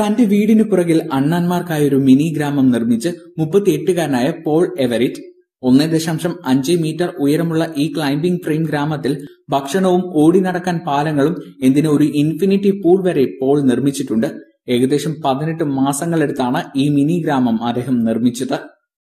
തന്റെ വീടിനു പുറകിൽ അണ്ണാന്മാർക്കായി ഒരു മിനി ഗ്രാമം നിർമ്മിച്ച് മുപ്പത്തിയെട്ടുകാരനായ പോൾ എവറിറ്റ് ഒന്ന് ദശാംശം അഞ്ച് മീറ്റർ ഉയരമുള്ള ഈ ക്ലൈംബിംഗ് ഫ്രെയിം ഗ്രാമത്തിൽ ഭക്ഷണവും ഓടി നടക്കാൻ പാലങ്ങളും എന്തിന് ഒരു ഇൻഫിനിറ്റി പൂൾ വരെ പോൾ നിർമ്മിച്ചിട്ടുണ്ട് ഏകദേശം പതിനെട്ട് മാസങ്ങളെടുത്താണ് ഈ മിനി ഗ്രാമം അദ്ദേഹം നിർമ്മിച്ചത്